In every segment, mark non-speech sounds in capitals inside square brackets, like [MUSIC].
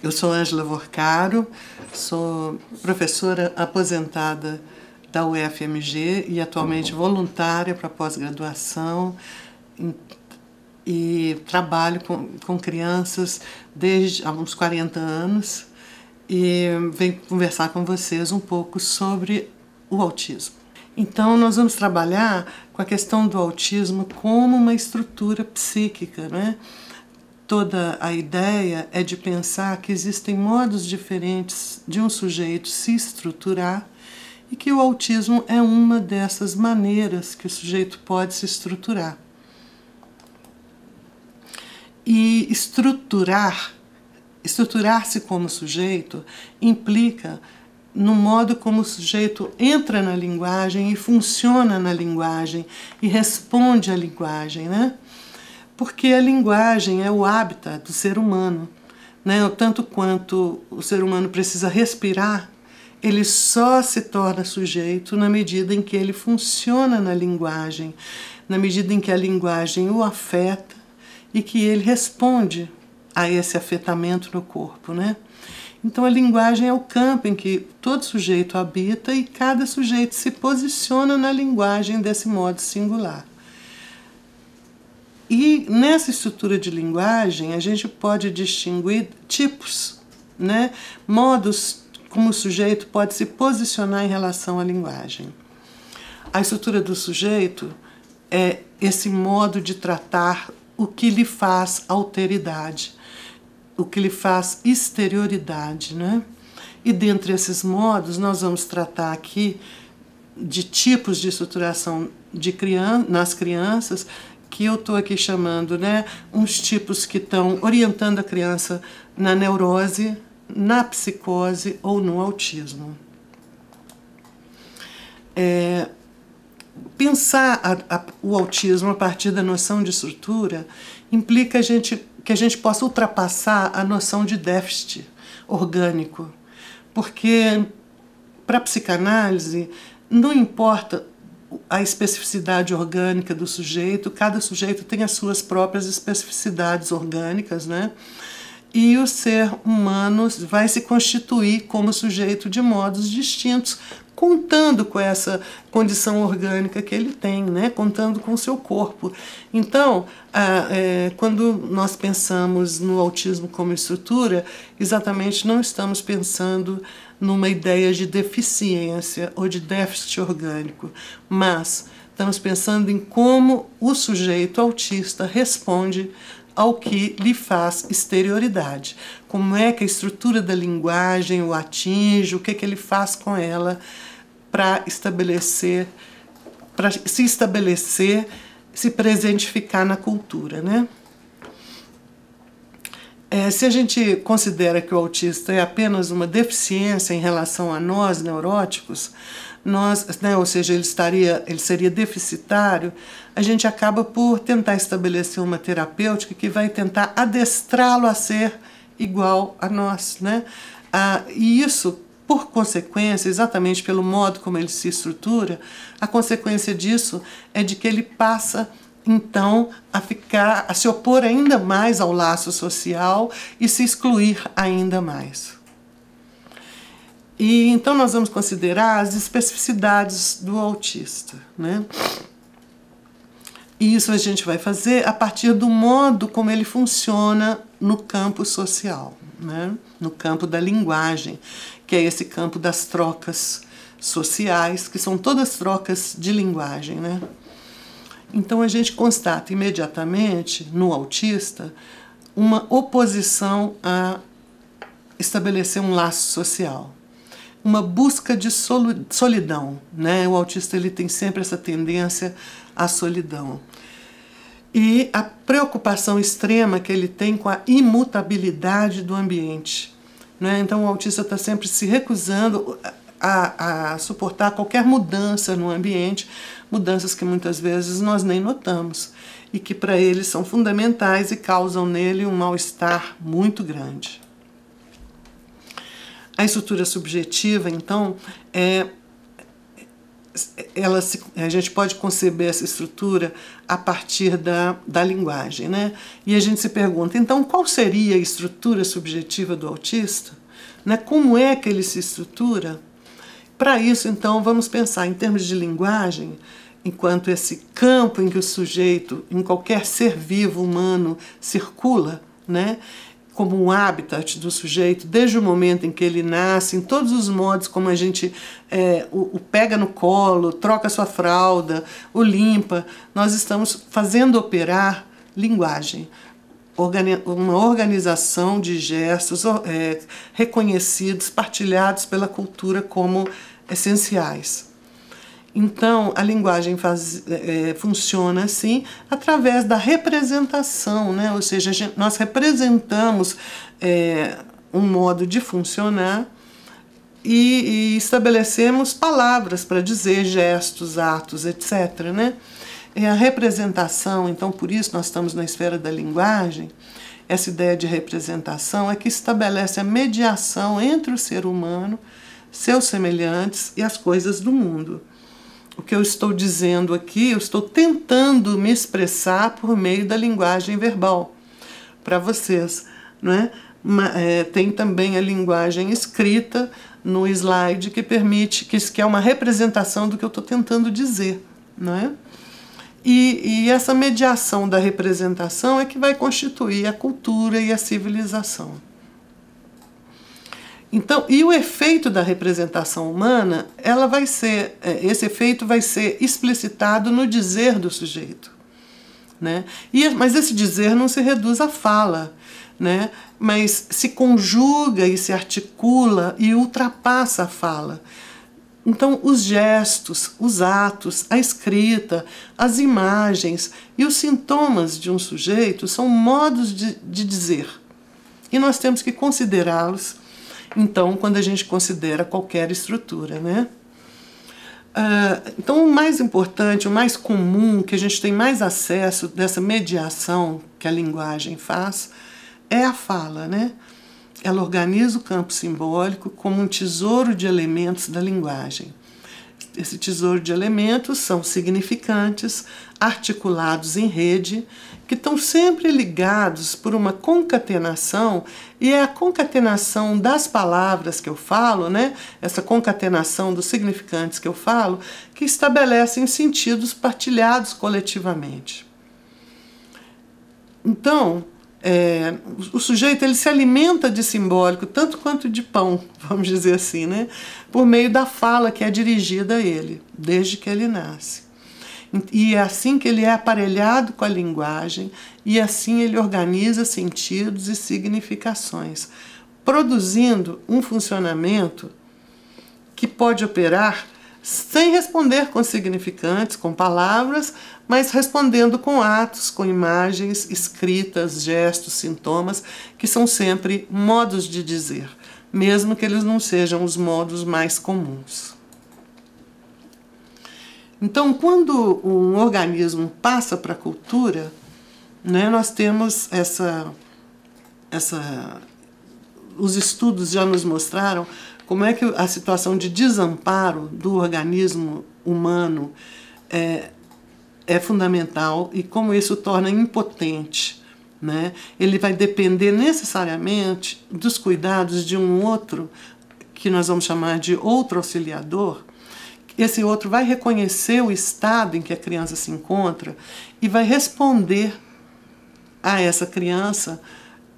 Eu sou Angela Vorcaro, sou professora aposentada da UFMG e atualmente voluntária para pós-graduação e trabalho com, com crianças desde há uns 40 anos e venho conversar com vocês um pouco sobre o autismo. Então, nós vamos trabalhar com a questão do autismo como uma estrutura psíquica, né? Toda a ideia é de pensar que existem modos diferentes de um sujeito se estruturar e que o autismo é uma dessas maneiras que o sujeito pode se estruturar. E estruturar, estruturar-se como sujeito, implica no modo como o sujeito entra na linguagem e funciona na linguagem e responde à linguagem, né? porque a linguagem é o hábitat do ser humano. Né? Tanto quanto o ser humano precisa respirar, ele só se torna sujeito na medida em que ele funciona na linguagem, na medida em que a linguagem o afeta e que ele responde a esse afetamento no corpo. Né? Então a linguagem é o campo em que todo sujeito habita e cada sujeito se posiciona na linguagem desse modo singular. E nessa estrutura de linguagem a gente pode distinguir tipos, né? modos como o sujeito pode se posicionar em relação à linguagem. A estrutura do sujeito é esse modo de tratar o que lhe faz alteridade, o que lhe faz exterioridade. Né? E dentre esses modos, nós vamos tratar aqui de tipos de estruturação de criança, nas crianças que eu estou aqui chamando, né? Uns tipos que estão orientando a criança na neurose, na psicose ou no autismo. É, pensar a, a, o autismo a partir da noção de estrutura implica a gente, que a gente possa ultrapassar a noção de déficit orgânico. Porque para a psicanálise, não importa a especificidade orgânica do sujeito, cada sujeito tem as suas próprias especificidades orgânicas, né? E o ser humano vai se constituir como sujeito de modos distintos, contando com essa condição orgânica que ele tem, né? contando com o seu corpo. Então, a, é, quando nós pensamos no autismo como estrutura, exatamente não estamos pensando numa ideia de deficiência ou de déficit orgânico, mas estamos pensando em como o sujeito autista responde ao que lhe faz exterioridade. Como é que a estrutura da linguagem o atinge, o que, é que ele faz com ela para estabelecer, para se estabelecer, se presentificar na cultura, né? É, se a gente considera que o autista é apenas uma deficiência em relação a nós neuróticos, nós, né, ou seja, ele estaria, ele seria deficitário, a gente acaba por tentar estabelecer uma terapêutica que vai tentar adestrá-lo a ser igual a nós, né? Ah, e isso, por consequência, exatamente pelo modo como ele se estrutura, a consequência disso é de que ele passa a então a ficar, a se opor ainda mais ao laço social e se excluir ainda mais. E então nós vamos considerar as especificidades do autista, né? E isso a gente vai fazer a partir do modo como ele funciona no campo social, né? no campo da linguagem, que é esse campo das trocas sociais, que são todas trocas de linguagem. Né? Então a gente constata imediatamente no autista uma oposição a estabelecer um laço social, uma busca de solidão, né? O autista ele tem sempre essa tendência à solidão. E a preocupação extrema que ele tem com a imutabilidade do ambiente. Né? Então o autista está sempre se recusando a, a suportar qualquer mudança no ambiente, mudanças que muitas vezes nós nem notamos e que para ele são fundamentais e causam nele um mal-estar muito grande. A estrutura subjetiva, então, é ela se, a gente pode conceber essa estrutura a partir da, da linguagem. Né? E a gente se pergunta, então, qual seria a estrutura subjetiva do autista? Né? Como é que ele se estrutura? Para isso, então, vamos pensar em termos de linguagem, enquanto esse campo em que o sujeito, em qualquer ser vivo humano, circula, né? como um habitat do sujeito, desde o momento em que ele nasce, em todos os modos como a gente é, o, o, pega no colo, troca sua fralda, o limpa, nós estamos fazendo operar linguagem. Organi uma organização de gestos é, reconhecidos, partilhados pela cultura como essenciais. Então, a linguagem faz, é, funciona assim através da representação, né? ou seja, gente, nós representamos é, um modo de funcionar e, e estabelecemos palavras para dizer gestos, atos, etc. Né? É a representação, então por isso nós estamos na esfera da linguagem, essa ideia de representação é que estabelece a mediação entre o ser humano seus semelhantes e as coisas do mundo. O que eu estou dizendo aqui, eu estou tentando me expressar por meio da linguagem verbal para vocês. Não é? é? tem também a linguagem escrita no slide que permite, que, que é uma representação do que eu estou tentando dizer. Não é? E, e, essa mediação da representação é que vai constituir a cultura e a civilização. Então, e o efeito da representação humana, ela vai ser, é, esse efeito vai ser explicitado no dizer do sujeito. Né? E, mas esse dizer não se reduz à fala, né? mas se conjuga e se articula e ultrapassa a fala. Então, os gestos, os atos, a escrita, as imagens e os sintomas de um sujeito são modos de, de dizer. E nós temos que considerá-los então quando a gente considera qualquer estrutura, né? Uh, então, o mais importante, o mais comum, que a gente tem mais acesso dessa mediação que a linguagem faz, é a fala, né? Ela organiza o campo simbólico como um tesouro de elementos da linguagem. Esse tesouro de elementos são significantes, articulados em rede, que estão sempre ligados por uma concatenação, e é a concatenação das palavras que eu falo, né? essa concatenação dos significantes que eu falo, que estabelecem sentidos partilhados coletivamente. Então, é, o sujeito ele se alimenta de simbólico tanto quanto de pão, [LAUGHS] vamos dizer assim, né? por meio da fala que é dirigida a ele, desde que ele nasce. E é assim que ele é aparelhado com a linguagem, e assim ele organiza sentidos e significações, produzindo um funcionamento que pode operar sem responder com significantes, com palavras, mas respondendo com atos, com imagens, escritas, gestos, sintomas, que são sempre modos de dizer, mesmo que eles não sejam os modos mais comuns. Então, quando um organismo passa para a cultura, né, nós temos essa, essa. Os estudos já nos mostraram como é que a situação de desamparo do organismo humano é, é fundamental e como isso o torna impotente. Né? Ele vai depender necessariamente dos cuidados de um outro, que nós vamos chamar de outro auxiliador. Esse outro vai reconhecer o estado em que a criança se encontra e vai responder a essa criança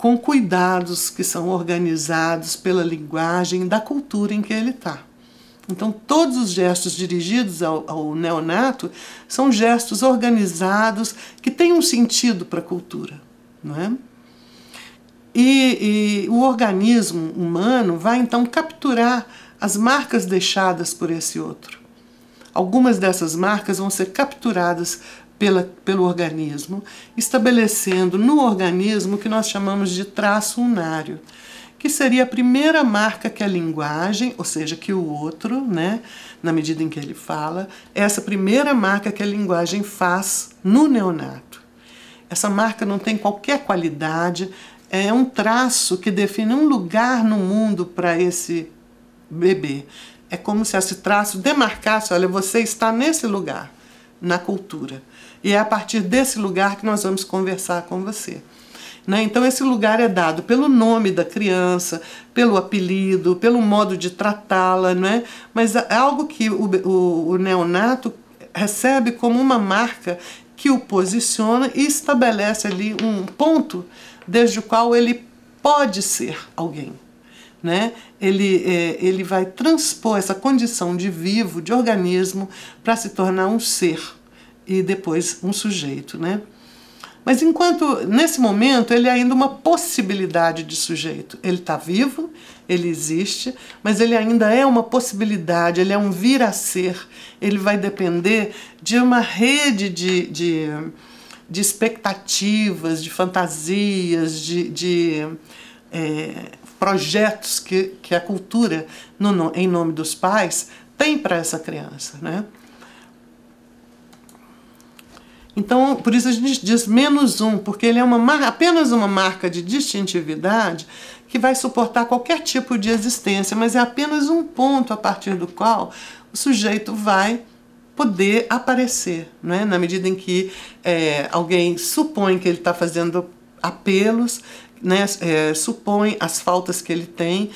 com cuidados que são organizados pela linguagem da cultura em que ele está. Então, todos os gestos dirigidos ao, ao, neonato são gestos organizados que têm um sentido para a cultura. Não é? E, e o organismo humano vai então capturar as marcas deixadas por esse outro. Algumas dessas marcas vão ser capturadas pela, pelo organismo, estabelecendo no organismo o que nós chamamos de traço unário, que seria a primeira marca que a linguagem, ou seja, que o outro, né, na medida em que ele fala, é essa primeira marca que a linguagem faz no neonato. Essa marca não tem qualquer qualidade, é um traço que define um lugar no mundo para esse bebê. É como se esse traço demarcasse, olha, você está nesse lugar, na cultura. E é a partir desse lugar que nós vamos conversar com você. Né? Então, esse lugar é dado pelo nome da criança, pelo apelido, pelo modo de tratá-la, né? mas é algo que o, o, o neonato recebe como uma marca que o posiciona e estabelece ali um ponto desde o qual ele pode ser alguém. Né? Ele, é, ele vai transpor essa condição de vivo, de organismo, para se tornar um ser e depois um sujeito, né? Mas enquanto nesse momento ele é ainda uma possibilidade de sujeito. Ele está vivo, ele existe, mas ele ainda é uma possibilidade, ele é um vir a ser. Ele vai depender de uma rede de, de, de expectativas, de fantasias, de, de é, projetos que, que a cultura, no, em nome dos pais, tem para essa criança. Né? Então, por isso a gente diz menos um, porque ele é uma, apenas uma marca de distintividade que vai suportar qualquer tipo de existência, mas é apenas um ponto a partir do qual o sujeito vai poder aparecer, né? na medida em que é, alguém supõe que ele está fazendo apelos, né? É, supõe as faltas que ele tem,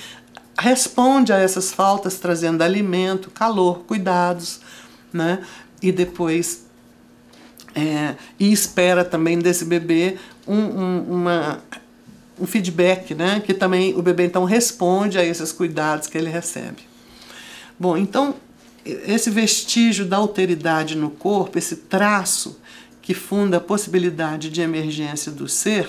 responde a essas faltas trazendo alimento, calor, cuidados, né? e depois é, e espera também desse bebê um, um, uma, um feedback, né? Que também o bebê então responde a esses cuidados que ele recebe. Bom, então esse vestígio da alteridade no corpo, esse traço que funda a possibilidade de emergência do ser,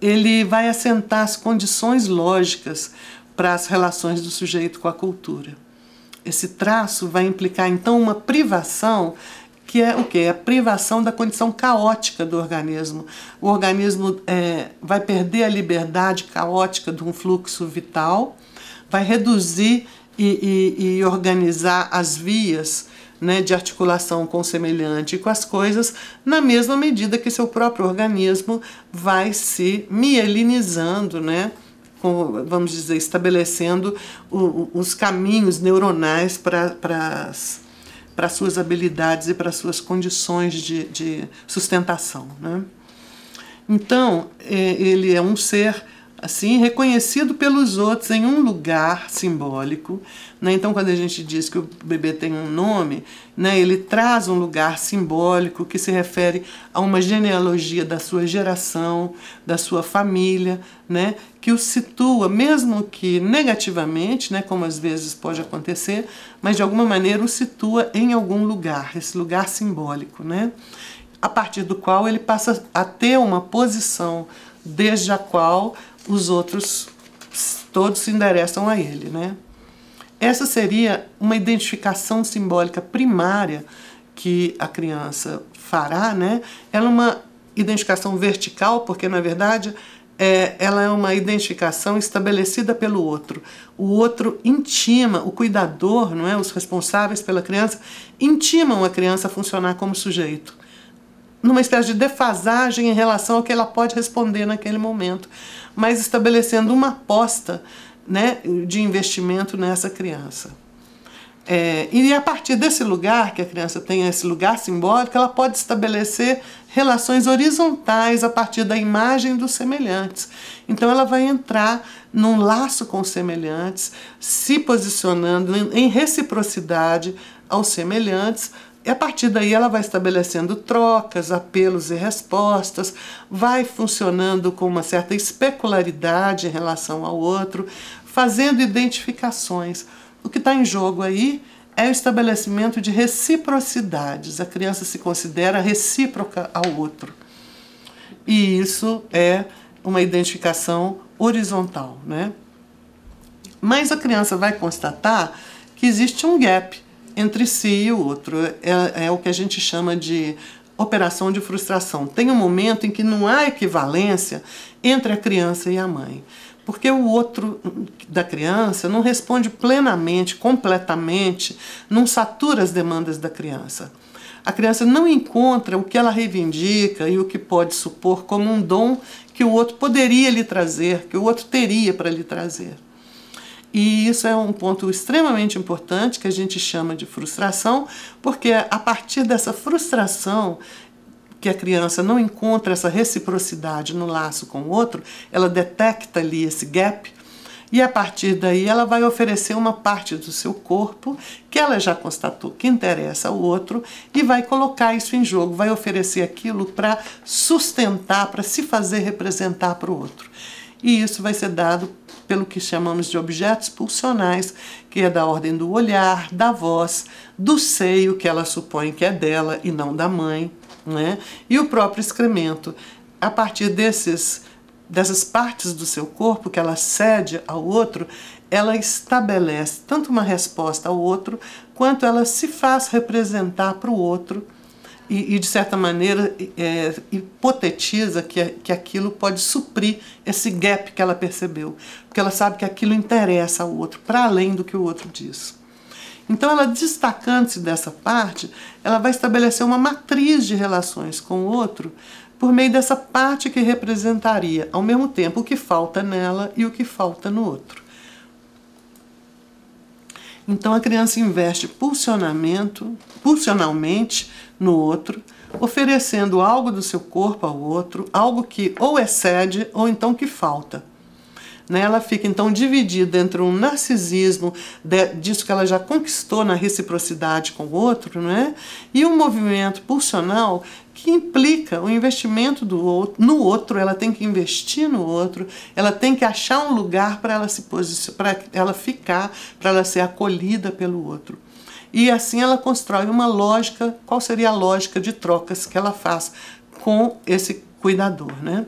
ele vai assentar as condições lógicas para as relações do sujeito com a cultura. Esse traço vai implicar então uma privação que é o que? É a privação da condição caótica do organismo. O organismo é, vai perder a liberdade caótica de um fluxo vital, vai reduzir e, e, e organizar as vias né, de articulação com o semelhante e com as coisas, na mesma medida que seu próprio organismo vai se mielinizando, né? Com, vamos dizer, estabelecendo o, os caminhos neuronais para as para suas habilidades e para suas condições de, de sustentação. Né? Então, é, ele é um ser assim reconhecido pelos outros em um lugar simbólico. Né? Então, quando a gente diz que o bebê tem um nome, né, ele traz um lugar simbólico que se refere a uma genealogia da sua geração, da sua família, né, que o situa, mesmo que negativamente, né, como às vezes pode acontecer, mas de alguma maneira o situa em algum lugar, esse lugar simbólico, né? A partir do qual ele passa a ter uma posição desde a qual os outros todos se endereçam a ele, né? Essa seria uma identificação simbólica primária que a criança fará, né? Ela é uma identificação vertical, porque na verdade é, ela é uma identificação estabelecida pelo outro. O outro intima, o cuidador, não é? os responsáveis pela criança, intimam a criança a funcionar como sujeito. Numa espécie de defasagem em relação ao que ela pode responder naquele momento, mas estabelecendo uma aposta né, de investimento nessa criança. É, e a partir desse lugar, que a criança tem esse lugar simbólico, ela pode estabelecer relações horizontais a partir da imagem dos semelhantes. Então ela vai entrar num laço com os semelhantes, se posicionando em reciprocidade aos semelhantes, e a partir daí ela vai estabelecendo trocas, apelos e respostas, vai funcionando com uma certa especularidade em relação ao outro, fazendo identificações. O que está em jogo aí é o estabelecimento de reciprocidades. A criança se considera recíproca ao outro. E isso é uma identificação horizontal, né? Mas a criança vai constatar que existe um gap entre si e o outro. É, é o que a gente chama de operação de frustração. Tem um momento em que não há equivalência entre a criança e a mãe porque o outro da criança não responde plenamente, completamente, não satura as demandas da criança. A criança não encontra o que ela reivindica e o que pode supor como um dom que o outro poderia lhe trazer, que o outro teria para lhe trazer. E isso é um ponto extremamente importante que a gente chama de frustração, porque a partir dessa frustração que a criança não encontra essa reciprocidade no laço com o outro, ela detecta ali esse gap e a partir daí ela vai oferecer uma parte do seu corpo que ela já constatou que interessa ao outro e vai colocar isso em jogo, vai oferecer aquilo para sustentar, para se fazer representar para o outro. E isso vai ser dado pelo que chamamos de objetos pulsionais, que é da ordem do olhar, da voz, do seio, que ela supõe que é dela e não da mãe, né? e o próprio excremento. A partir desses, dessas partes do seu corpo que ela cede ao outro, ela estabelece tanto uma resposta ao outro, quanto ela se faz representar para o outro e, e, de certa maneira, é, hipotetiza que, que aquilo pode suprir esse gap que ela percebeu. Porque ela sabe que aquilo interessa ao outro, para além do que o outro diz. Então, ela destacando-se dessa parte, ela vai estabelecer uma matriz de relações com o outro por meio dessa parte que representaria, ao mesmo tempo, o que falta nela e o que falta no outro. Então, a criança investe pulsionamento, pulsionalmente no outro, oferecendo algo do seu corpo ao outro, algo que ou excede ou então que falta né, ela fica então dividida entre um narcisismo de, disso que ela já conquistou na reciprocidade com o outro, né, e um movimento pulsional que implica o investimento do outro, no outro, ela tem que investir no outro, ela tem que achar um lugar para ela se posicionar, para ela ficar, para ela ser acolhida pelo outro. E assim ela constrói uma lógica, qual seria a lógica de trocas que ela faz com esse cuidador, né?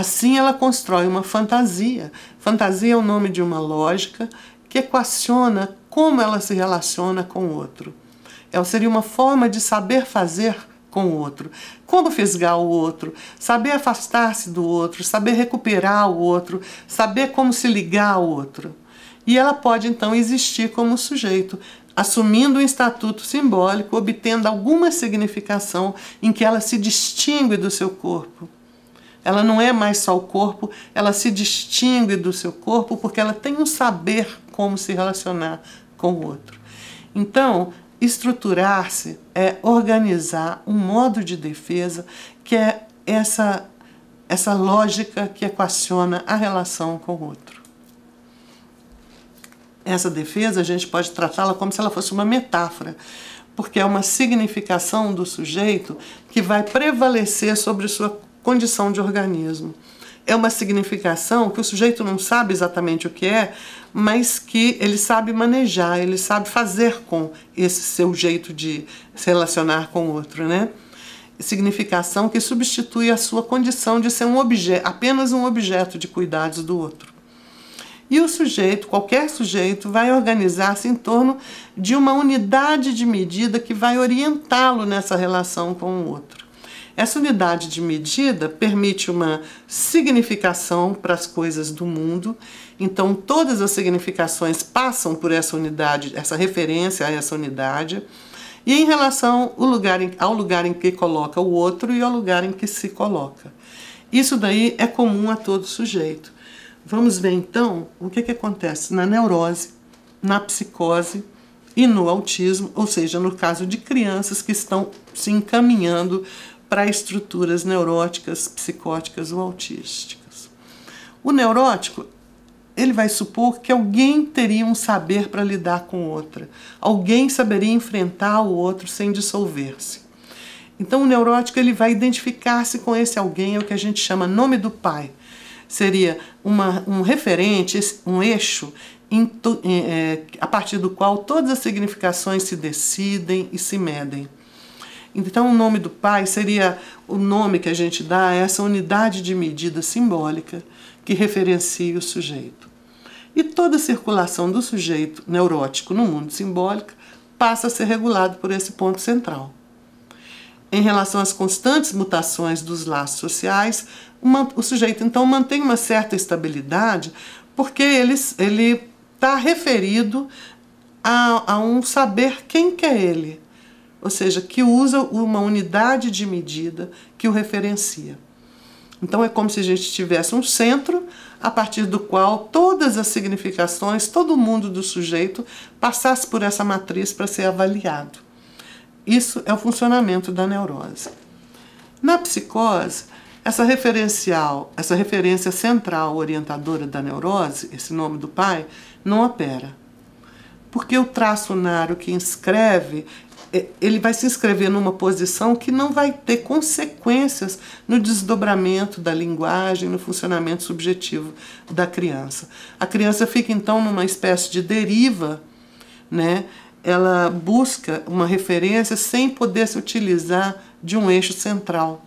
Assim ela constrói uma fantasia. Fantasia é o nome de uma lógica que equaciona como ela se relaciona com o outro. Ela seria uma forma de saber fazer com o outro, como fisgar o outro, saber afastar-se do outro, saber recuperar o outro, saber como se ligar ao outro. E ela pode então existir como sujeito, assumindo um estatuto simbólico, obtendo alguma significação em que ela se distingue do seu corpo. Ela não é mais só o corpo, ela se distingue do seu corpo porque ela tem um saber como se relacionar com o outro. Então, estruturar-se é organizar um modo de defesa que é essa essa lógica que equaciona a relação com o outro. Essa defesa a gente pode tratá-la como se ela fosse uma metáfora, porque é uma significação do sujeito que vai prevalecer sobre sua condição de organismo. É uma significação que o sujeito não sabe exatamente o que é, mas que ele sabe manejar, ele sabe fazer com esse seu jeito de se relacionar com o outro, né? Significação que substitui a sua condição de ser um objeto, apenas um objeto de cuidados do outro. E o sujeito, qualquer sujeito, vai organizar-se em torno de uma unidade de medida que vai orientá-lo nessa relação com o outro. Essa unidade de medida permite uma significação para as coisas do mundo, então todas as significações passam por essa unidade, essa referência a essa unidade, e em relação ao lugar em, ao lugar em que coloca o outro e ao lugar em que se coloca. Isso daí é comum a todo sujeito. Vamos ver então o que, que acontece na neurose, na psicose e no autismo, ou seja, no caso de crianças que estão se encaminhando para estruturas neuróticas, psicóticas ou autísticas. O neurótico ele vai supor que alguém teria um saber para lidar com outra, alguém saberia enfrentar o outro sem dissolver-se. Então o neurótico ele vai identificar-se com esse alguém, é o que a gente chama nome do pai. Seria uma, um referente, um eixo é, a partir do qual todas as significações se decidem e se medem. Então, o nome do Pai seria o nome que a gente dá a é essa unidade de medida simbólica que referencia o sujeito. E toda a circulação do sujeito neurótico no mundo simbólico passa a ser regulado por esse ponto central. Em relação às constantes mutações dos laços sociais, o sujeito então mantém uma certa estabilidade porque ele está referido a, a um saber quem que é ele ou seja, que usa uma unidade de medida que o referencia. Então é como se a gente tivesse um centro a partir do qual todas as significações, todo o mundo do sujeito passasse por essa matriz para ser avaliado. Isso é o funcionamento da neurose. Na psicose, essa referencial, essa referência central orientadora da neurose, esse nome do pai, não opera. Porque o traço naro que inscreve é, ele vai se inscrever numa posição que não vai ter consequências no desdobramento da linguagem, no funcionamento subjetivo da criança. A criança fica então numa espécie de deriva, né? Ela busca uma referência sem poder se utilizar de um eixo central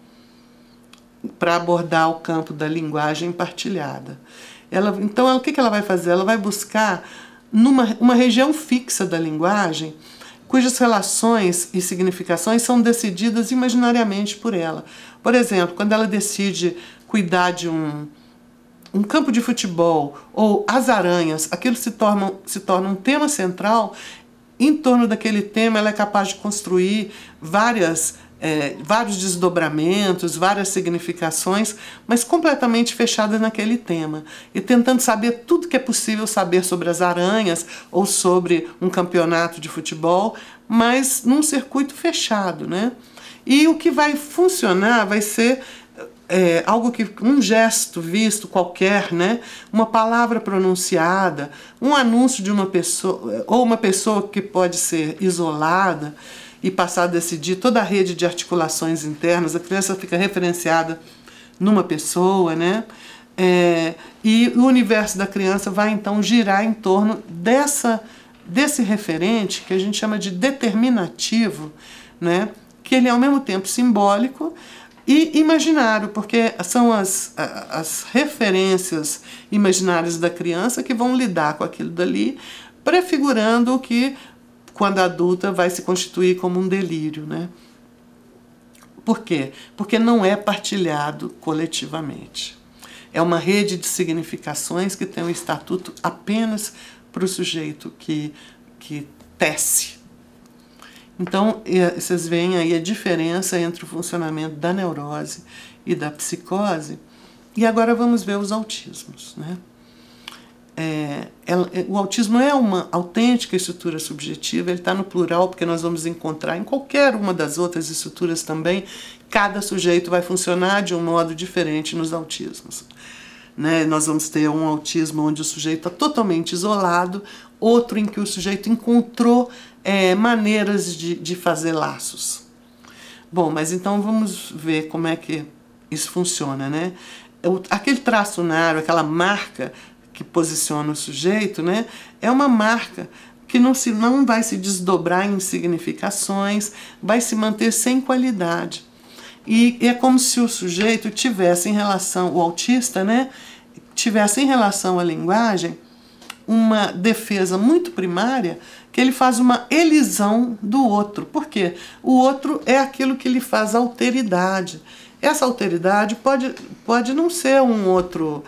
para abordar o campo da linguagem partilhada. Ela, então, ela, o que ela vai fazer? Ela vai buscar numa uma região fixa da linguagem cujas relações e significações são decididas imaginariamente por ela. Por exemplo, quando ela decide cuidar de um, um campo de futebol ou as aranhas, aquilo se torna, se torna um tema central. Em torno daquele tema, ela é capaz de construir várias é, vários desdobramentos, várias significações, mas completamente fechada naquele tema e tentando saber tudo que é possível saber sobre as aranhas ou sobre um campeonato de futebol, mas num circuito fechado, né? E o que vai funcionar vai ser é, algo que um gesto visto qualquer, né? Uma palavra pronunciada, um anúncio de uma pessoa ou uma pessoa que pode ser isolada e passado esse dia, toda a rede de articulações internas, a criança fica referenciada numa pessoa, né? É, e o universo da criança vai então girar em torno dessa, desse referente que a gente chama de determinativo, né? que ele é ao mesmo tempo simbólico e imaginário, porque são as, as referências imaginárias da criança que vão lidar com aquilo dali, prefigurando o que quando adulta vai se constituir como um delírio, né? Por quê? Porque não é partilhado coletivamente. É uma rede de significações que tem um estatuto apenas para o sujeito que, que tece. Então, eh, vocês veem aí a diferença entre o funcionamento da neurose e da psicose. E agora vamos ver os autismos, né? é, ela, é, o autismo é uma autêntica estrutura subjetiva, ele está no plural, porque nós vamos encontrar em qualquer uma das outras estruturas também, cada sujeito vai funcionar de um modo diferente nos autismos. Né? Nós vamos ter um autismo onde o sujeito está totalmente isolado, outro em que o sujeito encontrou é, maneiras de, de fazer laços. Bom, mas então vamos ver como é que isso funciona, né? Aquele traço naro aquela marca que posiciona o sujeito, né, é uma marca que não, se, não vai se desdobrar em significações, vai se manter sem qualidade. E é como se o sujeito tivesse em relação, o autista, né, tivesse em relação à linguagem uma defesa muito primária que ele faz uma elisão do outro. Por quê? O outro é aquilo que lhe faz alteridade. Essa alteridade pode, pode não ser um outro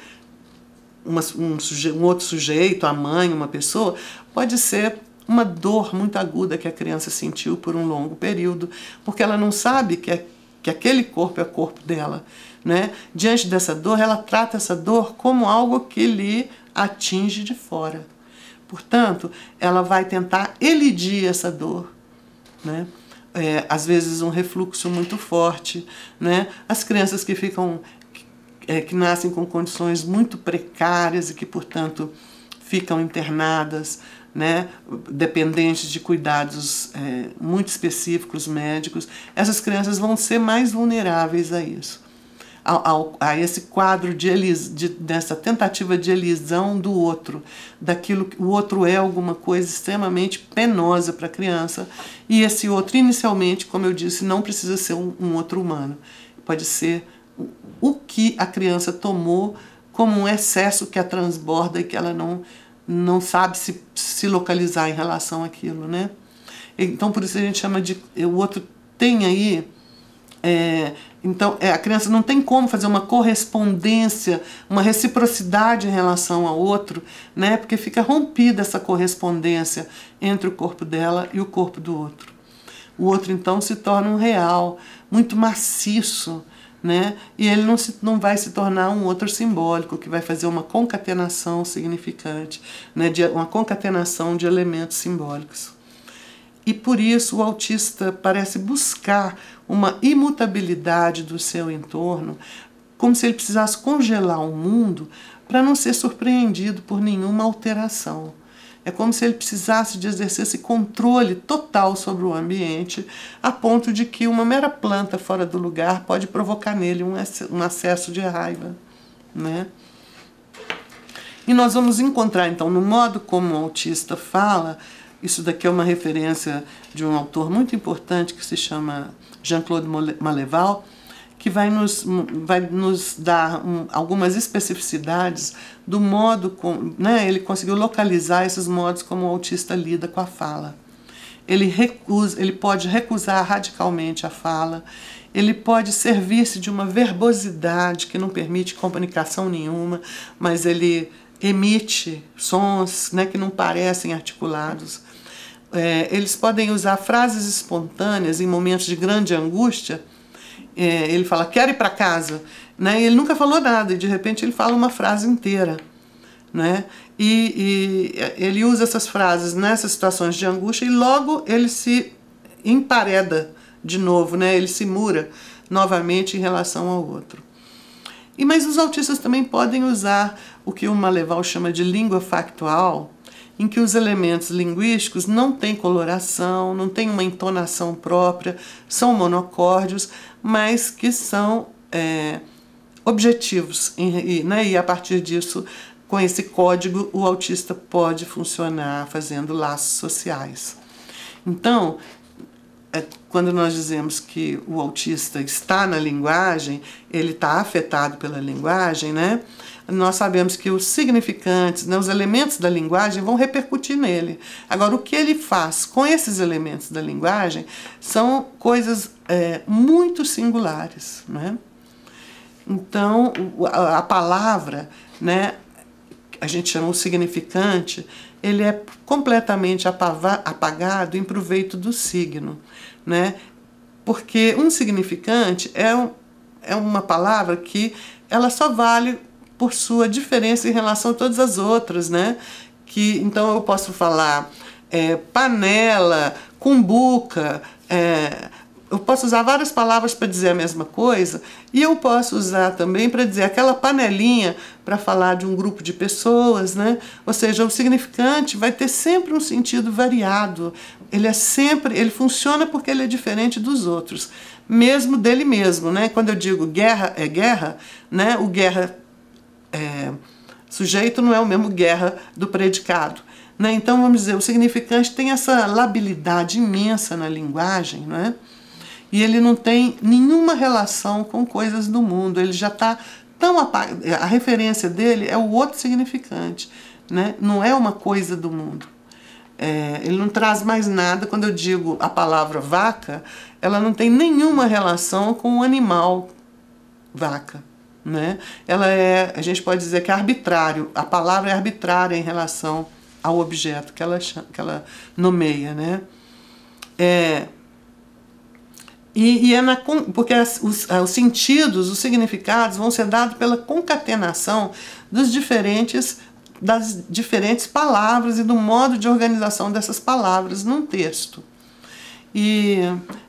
uma, um, suje, um outro sujeito, a mãe, uma pessoa, pode ser uma dor muito aguda que a criança sentiu por um longo período, porque ela não sabe que, é, que aquele corpo é o corpo dela. Né? Diante dessa dor, ela trata essa dor como algo que lhe atinge de fora. Portanto, ela vai tentar elidir essa dor. Né? É, às vezes um refluxo muito forte, né? As crianças que ficam é, que nascem com condições muito precárias e que, portanto, ficam internadas, né, dependentes de cuidados é, muito específicos médicos, essas crianças vão ser mais vulneráveis a isso, a esse quadro de, elis, de, dessa tentativa de elisão do outro, daquilo que o outro é alguma coisa extremamente penosa para a criança, e esse outro, inicialmente, como eu disse, não precisa ser um, um outro humano, pode ser o que a criança tomou como um excesso que a transborda e que ela não, não sabe se, se localizar em relação àquilo, né? Então, por isso a gente chama de... Eh, o outro tem aí... É, então, é, a criança não tem como fazer uma correspondência, uma reciprocidade em relação ao outro, né? Porque fica rompida essa correspondência entre o corpo dela e o corpo do outro. O outro, então, se torna um real, muito maciço, né? E ele não, se, não vai se tornar um outro simbólico que vai fazer uma concatenação significante, né? De, uma concatenação de elementos simbólicos. E por isso o autista parece buscar uma imutabilidade do seu entorno, como se ele precisasse congelar o mundo para não ser surpreendido por nenhuma alteração. É como se ele precisasse de exercer esse controle total sobre o ambiente, a ponto de que uma mera planta fora do lugar pode provocar nele um acesso de raiva. Né? E nós vamos encontrar, então, no modo como o autista fala, isso daqui é uma referência de um autor muito importante que se chama Jean-Claude Maleval, que vai nos, vai nos dar um, algumas especificidades do modo como né, ele conseguiu localizar esses modos como o autista lida com a fala. Ele, recusa, ele pode recusar radicalmente a fala, ele pode servir-se de uma verbosidade que não permite comunicação nenhuma, mas ele emite sons né, que não parecem articulados. É, eles podem usar frases espontâneas em momentos de grande angústia é, ele fala, quero ir para casa. Né? E ele nunca falou nada, e de repente ele fala uma frase inteira. Né? E, e é, ele usa essas frases nessas situações de angústia e logo ele se empareda de novo, né? ele se mura novamente em relação ao outro. E mas os autistas também podem usar o que o Maleval chama de língua factual, em que os elementos linguísticos não têm coloração, não têm uma entonação própria, são monocórdios, mas que são é, objetivos. E, né, e a partir disso, com esse código, o autista pode funcionar fazendo laços sociais. Então, é, quando nós dizemos que o autista está na linguagem, ele está afetado pela linguagem, né? nós sabemos que os significantes, né, os elementos da linguagem vão repercutir nele. Agora, o que ele faz com esses elementos da linguagem são coisas é, muito singulares. Né? Então, a palavra, né, a gente chama o significante, ele é completamente apagado em proveito do signo. Né? Porque um significante é, é uma palavra que ela só vale por sua diferença em relação a todas as outras, né? Que, então eu posso falar é, panela, cumbuca, é, eu posso usar várias palavras para dizer a mesma coisa e eu posso usar também para dizer aquela panelinha para falar de um grupo de pessoas, né? Ou seja, o significante vai ter sempre um sentido variado. Ele é sempre, ele funciona porque ele é diferente dos outros, mesmo dele mesmo, né? Quando eu digo guerra é guerra, né? O guerra é, sujeito não é o mesmo guerra do predicado. Né? Então, vamos dizer, o significante tem essa labilidade imensa na linguagem, não é? e ele não tem nenhuma relação com coisas do mundo, ele já está tão apagado. a referência dele é o outro significante, né? não é uma coisa do mundo. É, ele não traz mais nada. Quando eu digo a palavra vaca, ela não tem nenhuma relação com o animal vaca né? Ela é, a gente pode dizer que é arbitrário, a palavra é arbitrária em relação ao objeto que ela, que ela nomeia, né? É, e, e é na, porque as, os, ah, os sentidos, os significados vão ser dados pela concatenação dos diferentes das diferentes palavras e do modo de organização dessas palavras num texto. E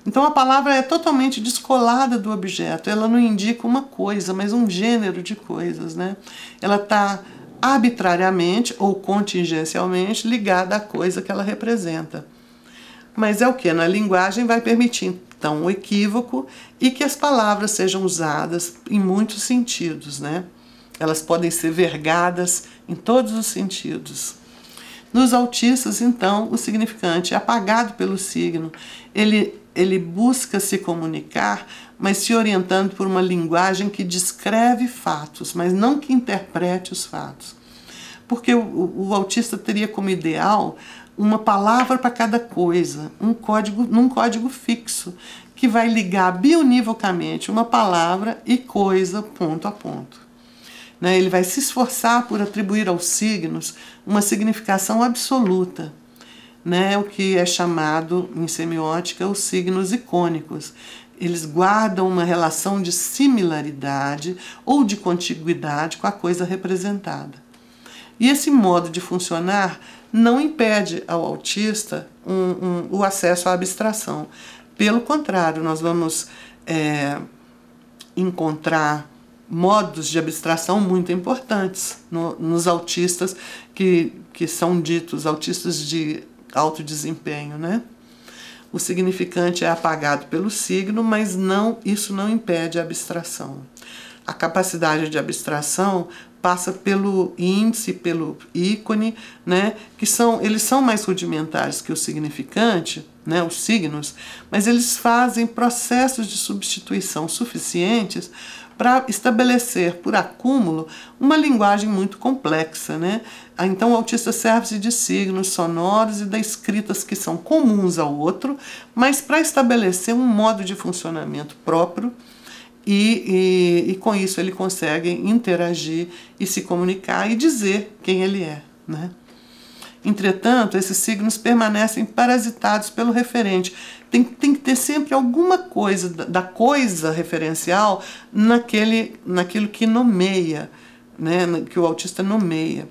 então a palavra é totalmente descolada do objeto. Ela não indica uma coisa, mas um gênero de coisas, né? Ela está arbitrariamente ou contingencialmente ligada à coisa que ela representa. Mas é o que na linguagem vai permitir então o equívoco e que as palavras sejam usadas em muitos sentidos, né? Elas podem ser vergadas em todos os sentidos. Nos autistas, então, o significante é apagado pelo signo. Ele, ele busca se comunicar, mas se orientando por uma linguagem que descreve fatos, mas não que interprete os fatos. Porque o, o, autista teria como ideal uma palavra para cada coisa, um código, num código fixo, que vai ligar bionivocamente uma palavra e coisa ponto a ponto. Né? Ele vai se esforçar por atribuir aos signos uma significação absoluta, né? o que é chamado em semiótica os signos icônicos. Eles guardam uma relação de similaridade ou de contiguidade com a coisa representada. E esse modo de funcionar não impede ao autista um, um, o acesso à abstração. Pelo contrário, nós vamos é, encontrar modos de abstração muito importantes no, nos autistas que, que são ditos autistas de alto desempenho, né? O significante é apagado pelo signo, mas não isso não impede a abstração. A capacidade de abstração passa pelo índice, pelo ícone, né? Que são eles são mais rudimentares que o significante, né, os signos, mas eles fazem processos de substituição suficientes para estabelecer por acúmulo uma linguagem muito complexa. Né? Ah, então o autista serve-se de signos sonoros e da escritas que são comuns ao outro, mas para estabelecer um modo de funcionamento próprio. E, e, e com isso ele consegue interagir e se comunicar e dizer quem ele é. Né? Entretanto, esses signos permanecem parasitados pelo referente. Tem, tem que ter sempre alguma coisa da coisa referencial naquele, naquilo que nomeia, né, que o autista nomeia.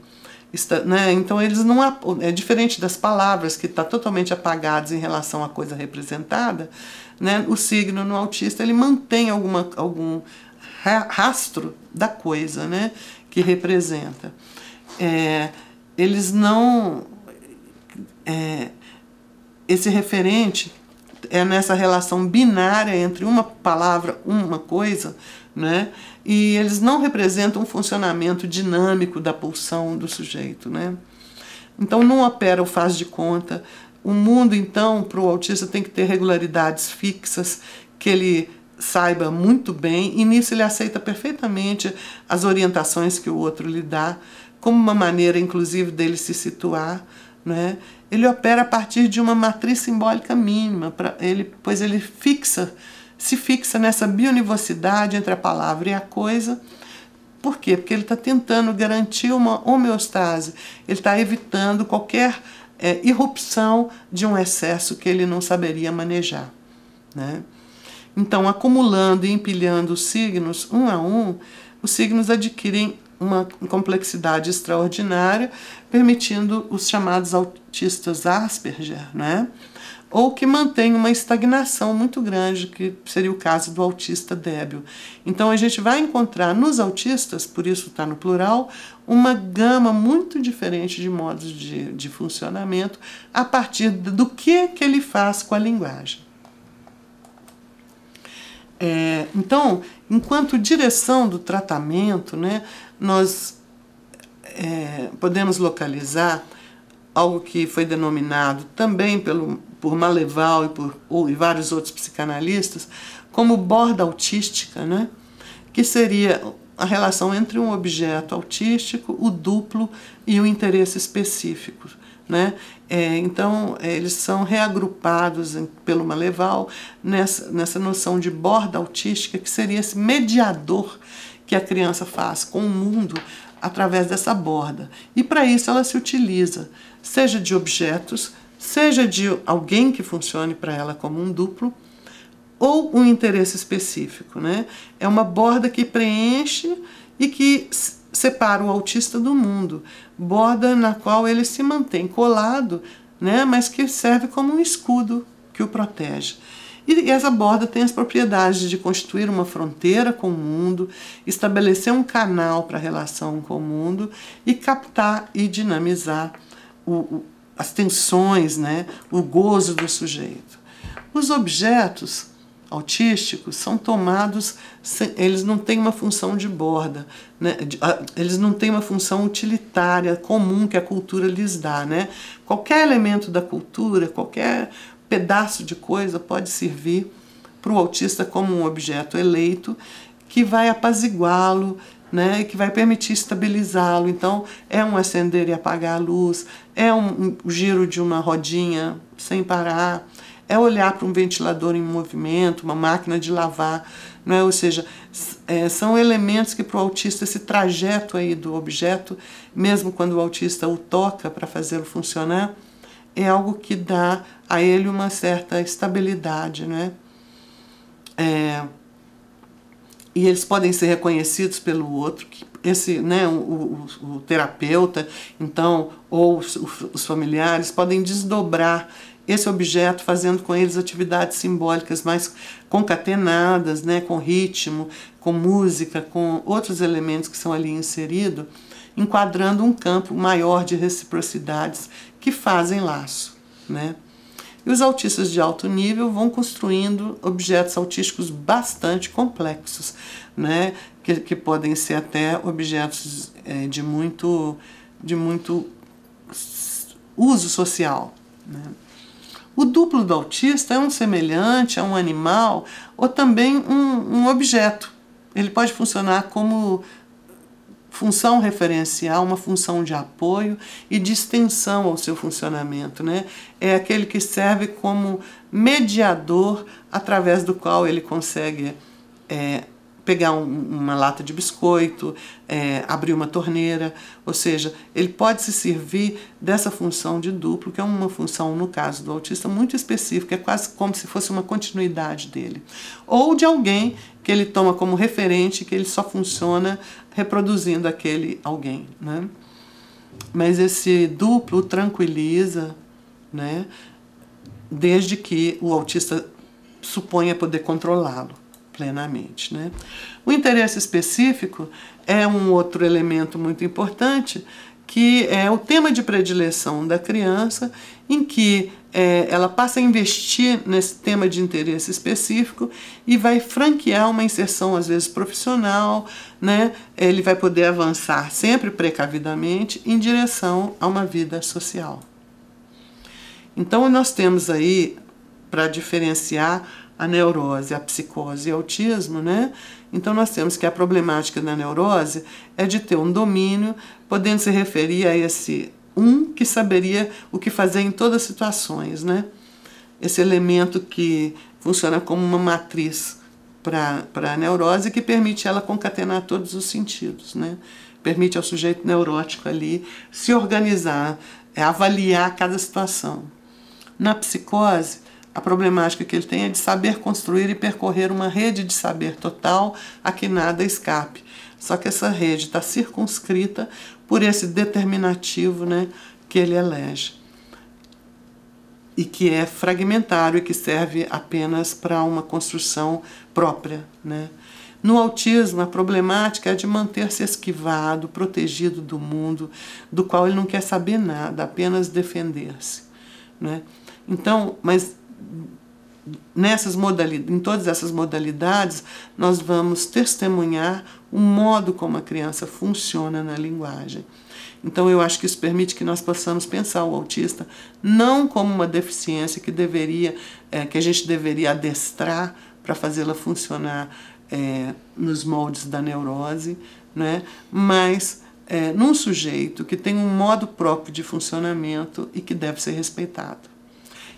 Está, né? Então eles não é diferente das palavras que está totalmente apagadas em relação à coisa representada, né? O signo no autista ele mantém alguma algum rastro da coisa, né? Que representa. É, eles não. É, esse referente é nessa relação binária entre uma palavra, uma coisa, né? e eles não representam um funcionamento dinâmico da pulsão do sujeito. Né? Então não opera o faz de conta. O mundo, então, para o autista tem que ter regularidades fixas que ele saiba muito bem, e nisso ele aceita perfeitamente as orientações que o outro lhe dá como uma maneira, inclusive, dele se situar, né? ele opera a partir de uma matriz simbólica mínima, para ele, pois ele fixa, se fixa nessa biunivocidade entre a palavra e a coisa. Por quê? Porque ele está tentando garantir uma homeostase, ele está evitando qualquer é, irrupção de um excesso que ele não saberia manejar. Né? Então, acumulando e empilhando os signos um a um, os signos adquirem uma complexidade extraordinária, permitindo os chamados autistas Asperger, né? ou que mantém uma estagnação muito grande, que seria o caso do autista débil. Então a gente vai encontrar nos autistas, por isso está no plural, uma gama muito diferente de modos de, de funcionamento a partir do que, que ele faz com a linguagem. É, então, enquanto direção do tratamento, né, nós é, podemos localizar algo que foi denominado também pelo, por Maleval e por ou, e vários outros psicanalistas como borda autística, né? que seria a relação entre um objeto autístico, o duplo e o interesse específico. Né? É, então, é, eles são reagrupados em, pelo Maleval nessa, nessa noção de borda autística, que seria esse mediador que a criança faz com o mundo através dessa borda. E para isso ela se utiliza, seja de objetos, seja de alguém que funcione para ela como um duplo, ou um interesse específico. Né? É uma borda que preenche e que separa o autista do mundo, borda na qual ele se mantém colado, né? mas que serve como um escudo que o protege. E essa borda tem as propriedades de constituir uma fronteira com o mundo, estabelecer um canal para a relação com o mundo e captar e dinamizar o, o, as tensões, né, o gozo do sujeito. Os objetos autísticos são tomados, sem, eles não têm uma função de borda, né? Ah, eles não têm uma função utilitária comum que a cultura lhes dá. Né? Qualquer elemento da cultura, qualquer pedaço de coisa pode servir para o autista como um objeto eleito que vai apaziguá-lo, né, que vai permitir estabilizá-lo. Então, é um acender e apagar a luz, é um, um giro de uma rodinha sem parar, é olhar para um ventilador em movimento, uma máquina de lavar, não é? ou seja, é, são elementos que para o autista, esse trajeto aí do objeto, mesmo quando o autista o toca para fazê-lo funcionar, é algo que dá a ele uma certa estabilidade, né? É, e eles podem ser reconhecidos pelo outro, esse, né, o, o, o terapeuta, então, ou os, os familiares podem desdobrar esse objeto, fazendo com eles atividades simbólicas mais concatenadas, né, com ritmo, com música, com outros elementos que são ali inseridos, enquadrando um campo maior de reciprocidades que fazem laço, né? E os autistas de alto nível vão construindo objetos autísticos bastante complexos, né? Que, que podem ser até objetos é, de muito de muito uso social. Né? O duplo do autista é um semelhante a é um animal ou também um, um objeto. Ele pode funcionar como função referencial, uma função de apoio e de extensão ao seu funcionamento. Né? É aquele que serve como mediador através do qual ele consegue é, pegar um, uma lata de biscoito, é, abrir uma torneira, ou seja, ele pode se servir dessa função de duplo, que é uma função, no caso do autista, muito específica, é quase como se fosse uma continuidade dele. Ou de alguém que ele toma como referente, que ele só funciona reproduzindo aquele alguém, né? Mas esse duplo tranquiliza, né? Desde que o autista suponha poder controlá-lo plenamente, né? O interesse específico é um outro elemento muito importante, que é o tema de predileção da criança, em que é, ela passa a investir nesse tema de interesse específico e vai franquear uma inserção, às vezes profissional, né? ele vai poder avançar sempre precavidamente em direção a uma vida social. Então, nós temos aí, para diferenciar a neurose, a psicose e o autismo, né? Então nós temos que a problemática da neurose é de ter um domínio, podendo se referir a esse um que saberia o que fazer em todas as situações, né? Esse elemento que funciona como uma matriz para a neurose que permite ela concatenar todos os sentidos, né? Permite ao sujeito neurótico ali se organizar, é, avaliar cada situação. Na psicose, a problemática que ele tem é de saber construir e percorrer uma rede de saber total a que nada escape. Só que essa rede está circunscrita por esse determinativo né, que ele elege. E que é fragmentário e que serve apenas para uma construção própria. Né? No autismo, a problemática é de manter-se esquivado, protegido do mundo, do qual ele não quer saber nada, apenas defender-se. Né? Então, mas nessas modalidades, em todas essas modalidades, nós vamos testemunhar o modo como a criança funciona na linguagem. Então, eu acho que isso permite que nós possamos pensar o autista não como uma deficiência que deveria, é, que a gente deveria adestrar para fazê-la funcionar é, nos moldes da neurose, né? mas é, num sujeito que tem um modo próprio de funcionamento e que deve ser respeitado.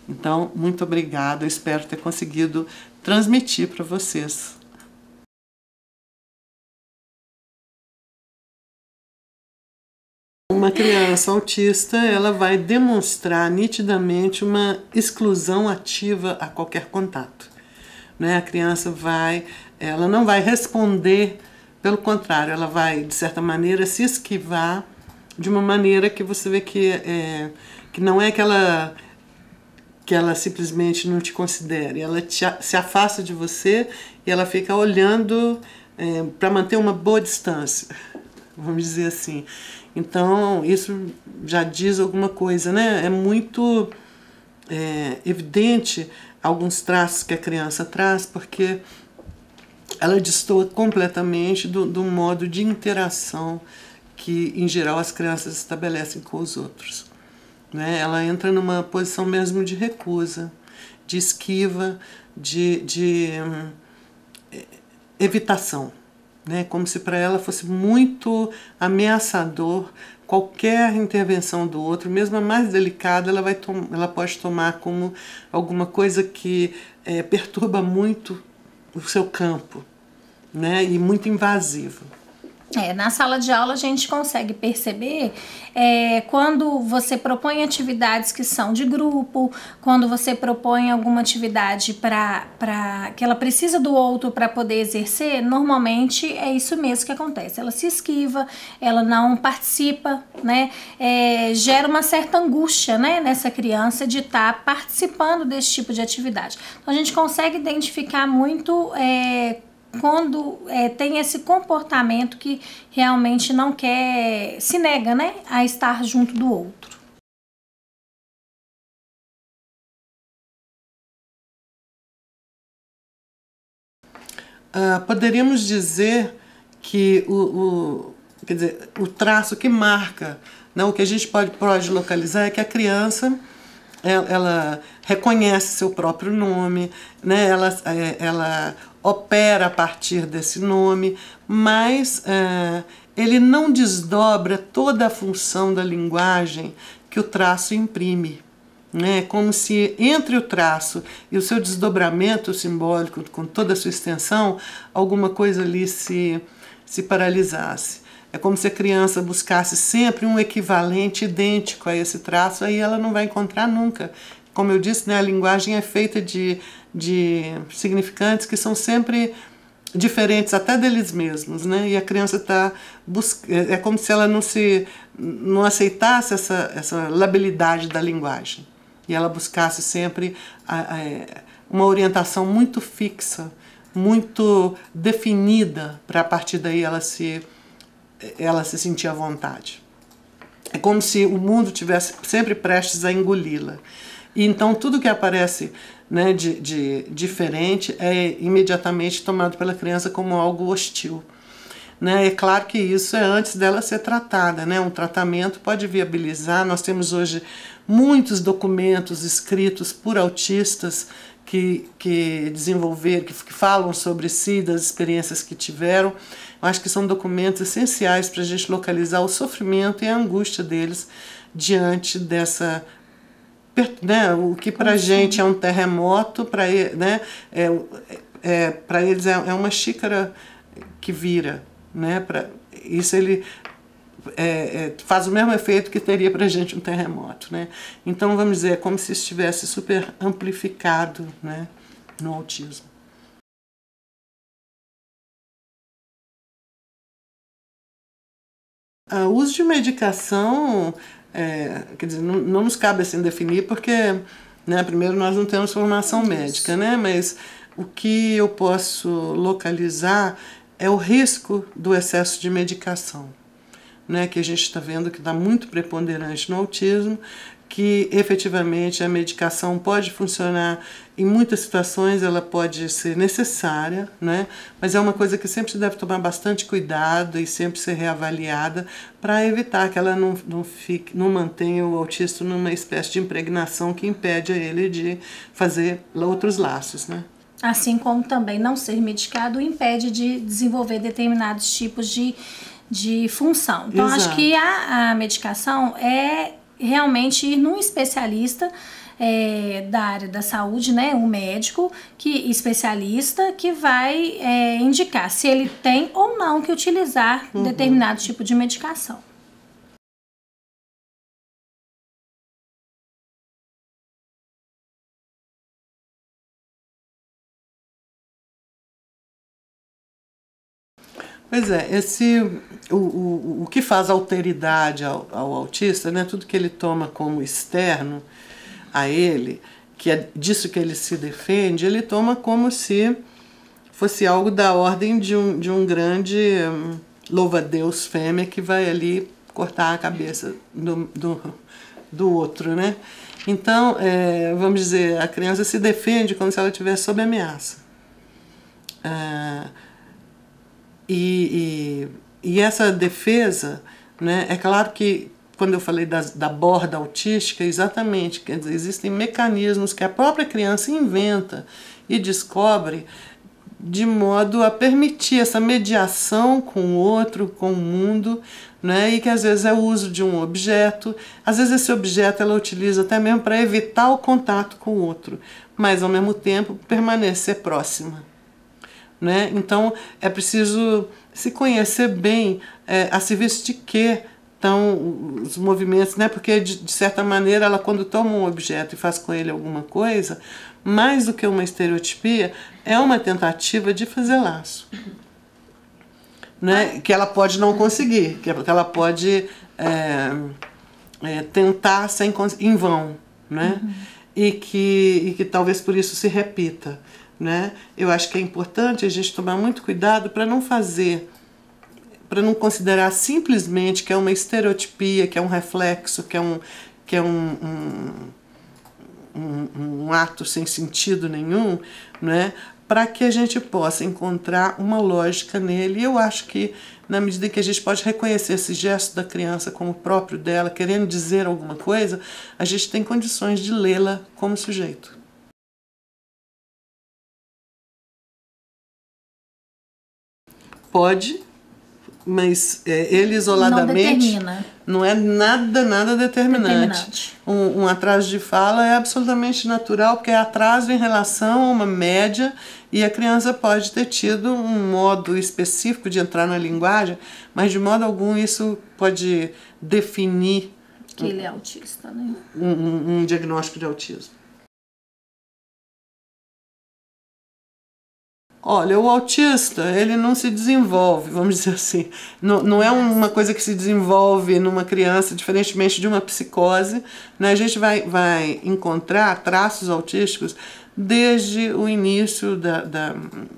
Então, muito obrigado, espero ter conseguido transmitir para vocês. Uma criança autista, ela vai demonstrar nitidamente uma exclusão ativa a qualquer contato. Né? A criança vai, ela não vai responder, pelo contrário, ela vai, de certa maneira, se esquivar de uma maneira que você vê que, é, que não é que ela que ela simplesmente não te considere. Ela te, se afasta de você e ela fica olhando é, para manter uma boa distância, [LAUGHS] vamos dizer assim. Então, isso já diz alguma coisa, né? É muito é, evidente alguns traços que a criança traz, porque ela destoa completamente do, do modo de interação que, em geral, as crianças estabelecem com os outros. Né? Ela entra numa posição mesmo de recusa, de esquiva, de, de hum, evitação. Né? Como se para ela fosse muito ameaçador qualquer intervenção do outro, mesmo a mais delicada, ela, vai ela pode tomar como alguma coisa que é, perturba muito o seu campo né? e muito invasiva. É, na sala de aula a gente consegue perceber é, quando você propõe atividades que são de grupo, quando você propõe alguma atividade para que ela precisa do outro para poder exercer, normalmente é isso mesmo que acontece. Ela se esquiva, ela não participa, né? É, gera uma certa angústia né, nessa criança de estar tá participando desse tipo de atividade. Então a gente consegue identificar muito é, quando é, tem esse comportamento que realmente não quer, se nega, né, a estar junto do outro. Ah, poderíamos dizer que o, o, quer dizer, o traço que marca, né, o que a gente pode, pode localizar é que a criança ela, é, ela reconhece seu próprio nome, né, ela, é, ela opera a partir desse nome, mas é, ele não desdobra toda a função da linguagem que o traço imprime. É como se entre o traço e o seu desdobramento simbólico, com toda a sua extensão, alguma coisa ali se, se paralisasse. É como se a criança buscasse sempre um equivalente idêntico a esse traço, aí ela não vai encontrar nunca. Como eu disse, né, a linguagem é feita de de significantes que são sempre diferentes até deles mesmos, né? E a criança está é, é como se ela não se não aceitasse essa essa labilidade da linguagem e ela buscasse sempre a, a, é, uma orientação muito fixa, muito definida para a partir daí ela se ela se sentir à vontade. É como se o mundo tivesse sempre prestes a engoli-la. E então tudo que aparece né, de, de diferente é imediatamente tomado pela criança como algo hostil. Né? É claro que isso é antes dela ser tratada, né? Um tratamento pode viabilizar. Nós temos hoje muitos documentos escritos por autistas que, que desenvolveram, que, que falam sobre si, das experiências que tiveram. Eu acho que são documentos essenciais para a gente localizar o sofrimento e a angústia deles diante dessa né, o que para gente é um terremoto, para né, é, é, para eles é, é, uma xícara que vira, né? Pra, isso ele é, é faz o mesmo efeito que teria para gente um terremoto, né? Então vamos dizer é como se estivesse super amplificado, né, no autismo. Ah, o uso de medicação é, quer dizer, não, não, nos cabe assim definir, porque, né, primeiro, nós não temos formação médica, né, mas o que eu posso localizar é o risco do excesso de medicação, né, que a gente está vendo que está muito preponderante no autismo, que efetivamente a medicação pode funcionar em muitas situações ela pode ser necessária, né? mas é uma coisa que sempre se deve tomar bastante cuidado e sempre ser reavaliada para evitar que ela não, não, fique, não mantenha o autista numa espécie de impregnação que impede a ele de fazer outros laços. Né? Assim como também não ser medicado impede de desenvolver determinados tipos de, de função. Então, Exato. acho que a, a medicação é realmente ir num especialista é, da área da saúde, né, um médico que especialista que vai é, indicar se ele tem ou não que utilizar uhum. determinado tipo de medicação. Pois é, esse o, o, o que faz alteridade ao, ao autista, né? Tudo que ele toma como externo a ele, que é disso que ele se defende, ele toma como se fosse algo da ordem de um, de um grande um, louva-deus fêmea que vai ali cortar a cabeça do, do, do outro, né? Então, é, vamos dizer, a criança se defende como se ela estivesse sob ameaça. É, e, e, e essa defesa, né, é claro que quando eu falei das, da borda autística, exatamente, quer dizer, existem mecanismos que a própria criança inventa e descobre de modo a permitir essa mediação com o outro, com o mundo, né? e que às vezes é o uso de um objeto, às vezes esse objeto ela utiliza até mesmo para evitar o contato com o outro, mas ao mesmo tempo permanecer próxima. Né? Então é preciso se conhecer bem é, a serviço de que estão os movimentos, né? porque de, de, certa maneira ela quando toma um objeto e faz com ele alguma coisa, mais do que uma estereotipia, é uma tentativa de fazer laço. Né? Que ela pode não conseguir, que ela pode é, é, tentar sem, em vão. Né? Uhum. E, que, e que talvez por isso se repita. Né? Eu acho que é importante a gente tomar muito cuidado para não fazer, para não considerar simplesmente que é uma estereotipia, que é um reflexo, que é um, que é um, um um, um, ato sem sentido nenhum, né? Para que a gente possa encontrar uma lógica nele. E eu acho que, na medida que a gente pode reconhecer esse gesto da criança como próprio dela, querendo dizer alguma coisa, a gente tem condições de lê-la como sujeito. Pode, mas é, ele isoladamente não, não, é nada, nada determinante. determinante. Um, um, atraso de fala é absolutamente natural, porque é atraso em relação a uma média e a criança pode ter tido um modo específico de entrar na linguagem, mas de modo algum isso pode definir que ele é autista, né? um, um, um diagnóstico de autismo. Olha, o autista, ele não se desenvolve, vamos dizer assim. Não, não é uma coisa que se desenvolve numa criança, diferentemente de uma psicose. Né? A gente vai, vai encontrar traços autísticos desde o início, da, da,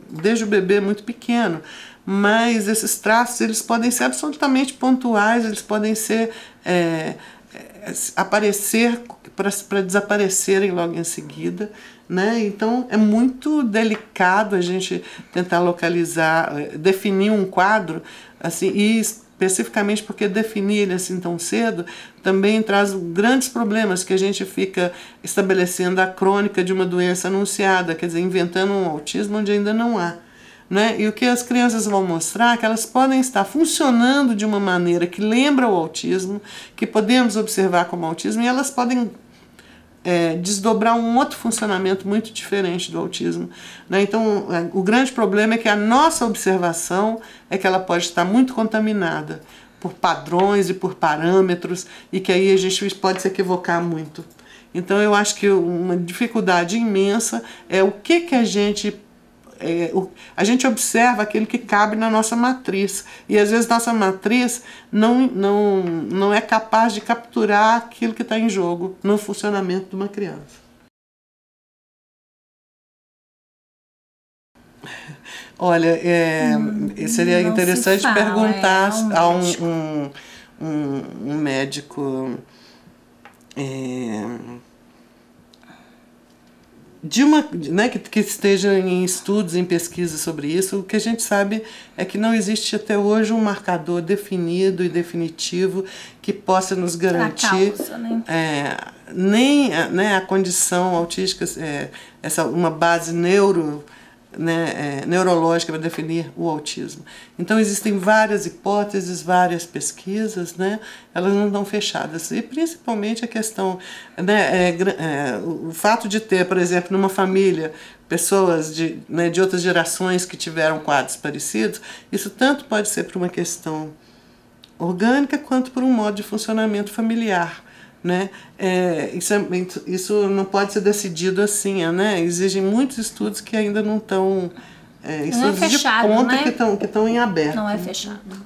desde o bebê muito pequeno. Mas esses traços, eles podem ser absolutamente pontuais, eles podem ser... É, é aparecer para desaparecerem logo em seguida. Né? Então é muito delicado a gente tentar localizar, eh, definir um quadro assim e especificamente porque definir ele assim tão cedo também traz grandes problemas que a gente fica estabelecendo a crônica de uma doença anunciada, quer dizer, inventando um autismo onde ainda não há. Né? E o que as crianças vão mostrar é que elas podem estar funcionando de uma maneira que lembra o autismo, que podemos observar como autismo, e elas podem é, desdobrar um outro funcionamento muito diferente do autismo. Né? Então, é, o grande problema é que a nossa observação é que ela pode estar muito contaminada por padrões e por parâmetros, e que aí a gente pode se equivocar muito. Então, eu acho que uma dificuldade imensa é o que, que a gente é, o, a gente observa aquilo que cabe na nossa matriz. E às vezes nossa matriz não, não, não é capaz de capturar aquilo que está em jogo no funcionamento de uma criança. Olha, é, hum, seria interessante se fala, é, perguntar é, a um, médico. Um, um, um médico é, de uma, né, que, que estejam em estudos, em pesquisas sobre isso, o que a gente sabe é que não existe até hoje um marcador definido e definitivo que possa nos garantir causa, né? É, nem né, a condição autística, é, essa, uma base neuro né, é, neurológica para definir o autismo. Então existem várias hipóteses, várias pesquisas, né, elas não estão fechadas. E principalmente a questão, né, é, é, o fato de ter, por exemplo, numa família pessoas de, né, de outras gerações que tiveram quadros parecidos, isso tanto pode ser por uma questão orgânica quanto por um modo de funcionamento familiar. Né? É, isso, é, isso não pode ser decidido assim, é, né? Exigem muitos estudos que ainda não estão. É, é, estudos não é fechado, de ponta né? que estão que estão em aberto. Não é fechado. Né?